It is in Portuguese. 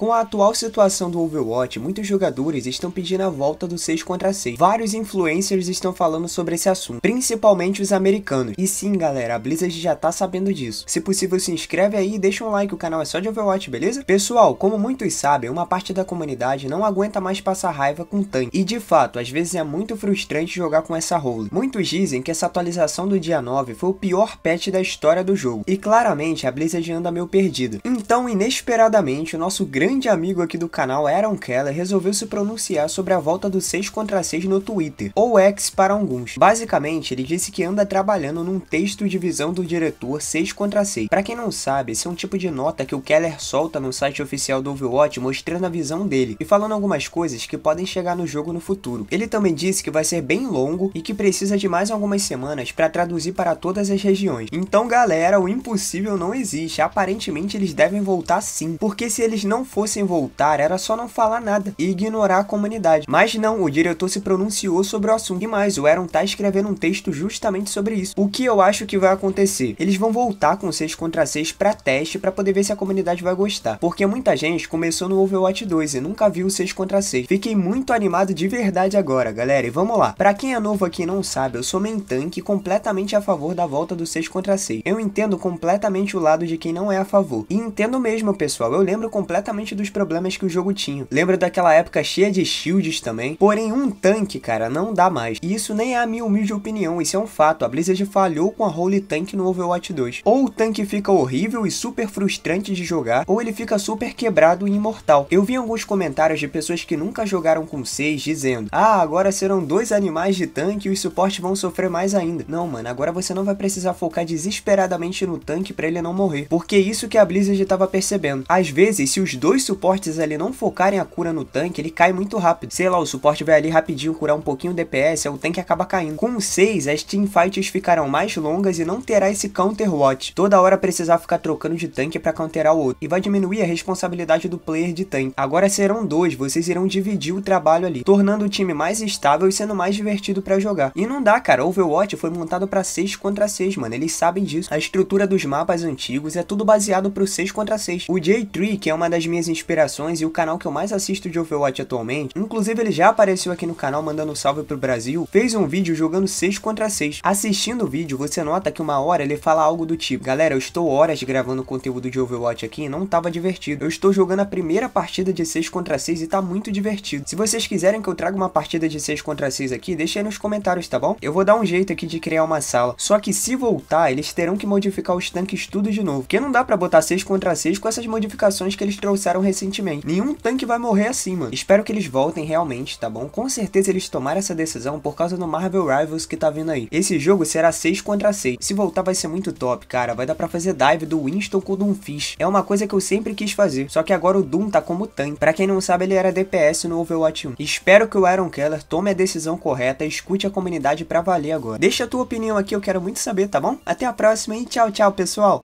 Com a atual situação do Overwatch, muitos jogadores estão pedindo a volta do 6 contra 6. Vários influencers estão falando sobre esse assunto, principalmente os americanos. E sim, galera, a Blizzard já tá sabendo disso. Se possível, se inscreve aí e deixa um like, o canal é só de Overwatch, beleza? Pessoal, como muitos sabem, uma parte da comunidade não aguenta mais passar raiva com tanque. E de fato, às vezes é muito frustrante jogar com essa role. Muitos dizem que essa atualização do dia 9 foi o pior patch da história do jogo. E claramente, a Blizzard anda meio perdida. Então, inesperadamente, o nosso grande grande amigo aqui do canal Aaron Keller resolveu se pronunciar sobre a volta do 6 contra 6 no Twitter, ou X para alguns. Basicamente, ele disse que anda trabalhando num texto de visão do diretor 6 contra 6. Para quem não sabe, esse é um tipo de nota que o Keller solta no site oficial do Overwatch mostrando a visão dele e falando algumas coisas que podem chegar no jogo no futuro. Ele também disse que vai ser bem longo e que precisa de mais algumas semanas para traduzir para todas as regiões. Então, galera, o impossível não existe. Aparentemente, eles devem voltar sim, porque se eles não forem fossem voltar, era só não falar nada e ignorar a comunidade. Mas não, o diretor se pronunciou sobre o assunto. E mais, o Aaron tá escrevendo um texto justamente sobre isso. O que eu acho que vai acontecer? Eles vão voltar com 6 contra 6 para teste para poder ver se a comunidade vai gostar. Porque muita gente começou no Overwatch 2 e nunca viu 6 contra 6. Fiquei muito animado de verdade agora, galera. E vamos lá. Para quem é novo aqui e não sabe, eu sou mentanque completamente a favor da volta do 6 contra 6. Eu entendo completamente o lado de quem não é a favor. E entendo mesmo, pessoal. Eu lembro completamente bastante dos problemas que o jogo tinha. Lembra daquela época cheia de shields também? Porém, um tanque, cara, não dá mais. E isso nem é a minha humilde opinião, isso é um fato. A Blizzard falhou com a Holy Tank no Overwatch 2. Ou o tanque fica horrível e super frustrante de jogar, ou ele fica super quebrado e imortal. Eu vi alguns comentários de pessoas que nunca jogaram com 6 dizendo Ah, agora serão dois animais de tanque e os suportes vão sofrer mais ainda. Não, mano, agora você não vai precisar focar desesperadamente no tanque para ele não morrer. Porque é isso que a Blizzard estava percebendo. Às vezes, se os dois os suportes ali não focarem a cura no tanque, ele cai muito rápido. Sei lá, o suporte vai ali rapidinho curar um pouquinho o DPS, o tanque acaba caindo. Com 6, as teamfights ficarão mais longas e não terá esse counter watch. Toda hora precisar ficar trocando de tanque para counterar o outro. E vai diminuir a responsabilidade do player de tanque. Agora serão dois, vocês irão dividir o trabalho ali, tornando o time mais estável e sendo mais divertido para jogar. E não dá, cara, Overwatch foi montado para 6 contra 6, mano, eles sabem disso. A estrutura dos mapas antigos é tudo baseado pro 6 contra 6. O J3, que é uma das minhas minhas inspirações e o canal que eu mais assisto de Overwatch atualmente. Inclusive, ele já apareceu aqui no canal mandando um salve pro Brasil. Fez um vídeo jogando 6 contra 6. Assistindo o vídeo, você nota que uma hora ele fala algo do tipo: Galera, eu estou horas gravando conteúdo de Overwatch aqui e não tava divertido. Eu estou jogando a primeira partida de 6 contra 6 e tá muito divertido. Se vocês quiserem que eu traga uma partida de 6 contra 6 aqui, deixa aí nos comentários, tá bom? Eu vou dar um jeito aqui de criar uma sala. Só que se voltar, eles terão que modificar os tanques tudo de novo. Porque não dá pra botar 6 contra 6 com essas modificações que eles trouxeram lançaram recentemente. Nenhum tanque vai morrer assim, mano. Espero que eles voltem realmente, tá bom? Com certeza eles tomaram essa decisão por causa do Marvel Rivals que tá vindo aí. Esse jogo será 6 contra 6. Se voltar vai ser muito top, cara. Vai dar pra fazer dive do Winston com o Doomfish. É uma coisa que eu sempre quis fazer, só que agora o Doom tá como tanque. Pra quem não sabe, ele era DPS no Overwatch 1. Espero que o Aaron Keller tome a decisão correta e escute a comunidade pra valer agora. Deixa a tua opinião aqui, eu quero muito saber, tá bom? Até a próxima e tchau, tchau, pessoal!